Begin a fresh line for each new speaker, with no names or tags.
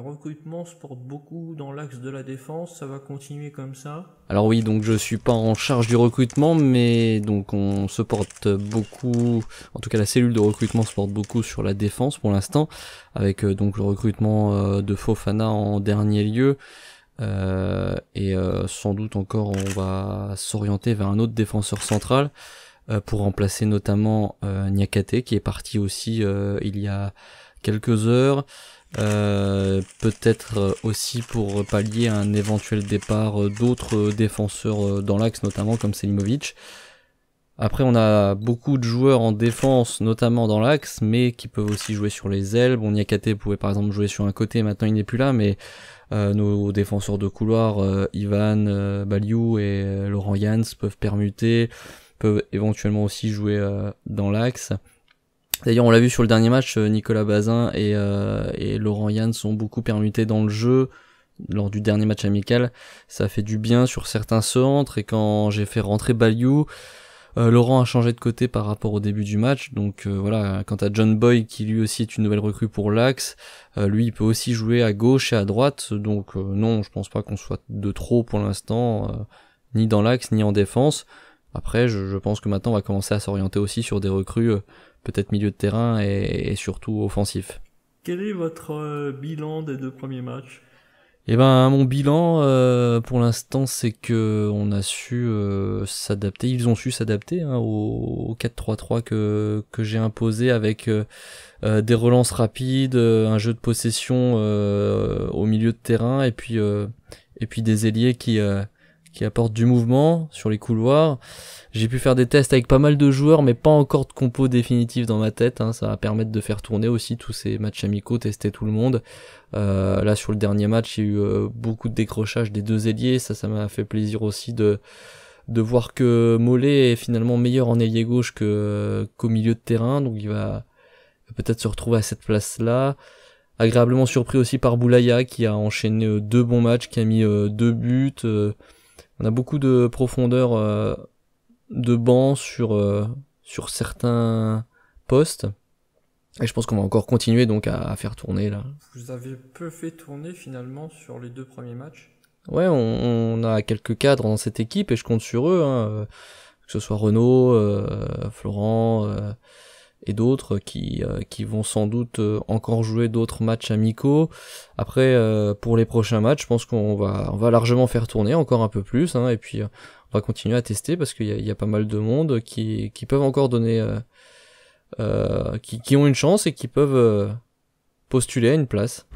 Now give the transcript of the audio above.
Le recrutement se porte beaucoup dans l'axe de la défense, ça va continuer comme ça. Alors oui, donc je suis pas en charge du recrutement, mais donc on se porte beaucoup, en tout cas la cellule de recrutement se porte beaucoup sur la défense pour l'instant, avec euh, donc le recrutement euh, de Fofana en dernier lieu. Euh, et sans doute encore on va s'orienter vers un autre défenseur central pour remplacer notamment Nyakate qui est parti aussi il y a quelques heures. Euh, peut-être aussi pour pallier un éventuel départ d'autres défenseurs dans l'axe, notamment comme Selimovic. Après, on a beaucoup de joueurs en défense, notamment dans l'axe, mais qui peuvent aussi jouer sur les ailes. Bon, Niakate pouvait par exemple jouer sur un côté, maintenant il n'est plus là, mais euh, nos défenseurs de couloir, euh, Ivan Baliou et Laurent Jans, peuvent permuter, peuvent éventuellement aussi jouer dans l'axe. D'ailleurs, on l'a vu sur le dernier match, euh, Nicolas Bazin euh, et, Laurent Yann sont beaucoup permutés dans le jeu lors du dernier match amical. Ça fait du bien sur certains centres et quand j'ai fait rentrer Baliou, euh, Laurent a changé de côté par rapport au début du match. Donc voilà, quant à John Boy qui lui aussi est une nouvelle recrue pour l'axe, lui il peut aussi jouer à gauche et à droite. Donc non, je pense pas qu'on soit de trop pour l'instant, ni dans l'axe ni en défense. Après, je, je, pense que maintenant on va commencer à s'orienter aussi sur des recrues peut-être milieu de terrain et, surtout offensif. Quel est votre euh, bilan des deux premiers matchs eh ben mon bilan euh, pour l'instant c'est que on a su euh, s'adapter, ils ont su s'adapter hein, au, 4-3-3 que, que j'ai imposé avec euh, euh des relances rapides, un jeu de possession au milieu de terrain et puis et puis des ailiers qui qui apporte du mouvement sur les couloirs. J'ai pu faire des tests avec pas mal de joueurs, mais pas encore de compo définitive dans ma tête. Hein. Ça va permettre de faire tourner aussi tous ces matchs amicaux, tester tout le monde. Euh, là, sur le dernier match, il y a eu euh, beaucoup de décrochages des deux ailiers. Ça, ça m'a fait plaisir aussi de de voir que Mollet est finalement meilleur en ailier gauche que qu'au milieu de terrain. Donc, il va peut-être se retrouver à cette place-là agréablement surpris aussi par Boulaya qui a enchaîné euh, deux bons matchs, qui a mis deux buts, on a beaucoup de profondeur euh, de banc sur, euh, sur certains postes. Et je pense qu'on va encore continuer donc à, faire tourner là. Vous avez peu fait tourner finalement sur les deux premiers matchs Ouais, on, a quelques cadres dans cette équipe et je compte sur eux. Hein, euh, que ce soit Renault, Florent, et d'autres qui, euh, qui vont sans doute euh, encore jouer d'autres matchs amicaux. Après, euh, pour les prochains matchs, je pense qu'on va, on va largement faire tourner encore un peu plus, hein, et puis on va continuer à tester parce qu'il y a, y a pas mal de monde qui, qui peuvent encore donner, qui, qui ont une chance et qui peuvent postuler à une place.